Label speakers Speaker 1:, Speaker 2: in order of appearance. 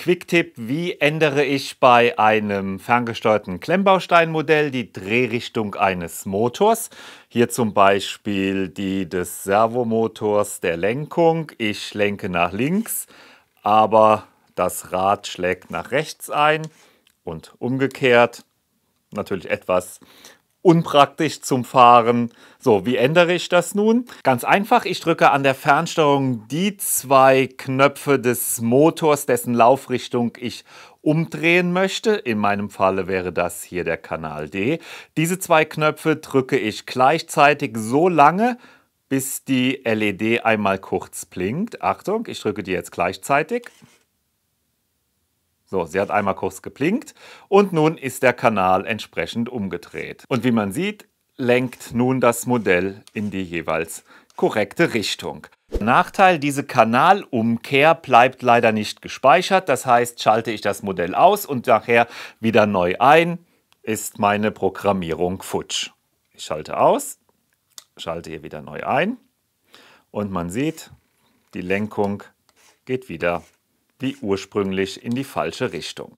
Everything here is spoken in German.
Speaker 1: Quicktipp, wie ändere ich bei einem ferngesteuerten Klemmbausteinmodell die Drehrichtung eines Motors? Hier zum Beispiel die des Servomotors der Lenkung. Ich lenke nach links, aber das Rad schlägt nach rechts ein und umgekehrt. Natürlich etwas unpraktisch zum Fahren. So, wie ändere ich das nun? Ganz einfach, ich drücke an der Fernsteuerung die zwei Knöpfe des Motors, dessen Laufrichtung ich umdrehen möchte. In meinem Falle wäre das hier der Kanal D. Diese zwei Knöpfe drücke ich gleichzeitig so lange, bis die LED einmal kurz blinkt. Achtung, ich drücke die jetzt gleichzeitig. So, sie hat einmal kurz geblinkt und nun ist der Kanal entsprechend umgedreht. Und wie man sieht, lenkt nun das Modell in die jeweils korrekte Richtung. Nachteil, diese Kanalumkehr bleibt leider nicht gespeichert. Das heißt, schalte ich das Modell aus und nachher wieder neu ein, ist meine Programmierung futsch. Ich schalte aus, schalte hier wieder neu ein und man sieht, die Lenkung geht wieder wie ursprünglich in die falsche Richtung.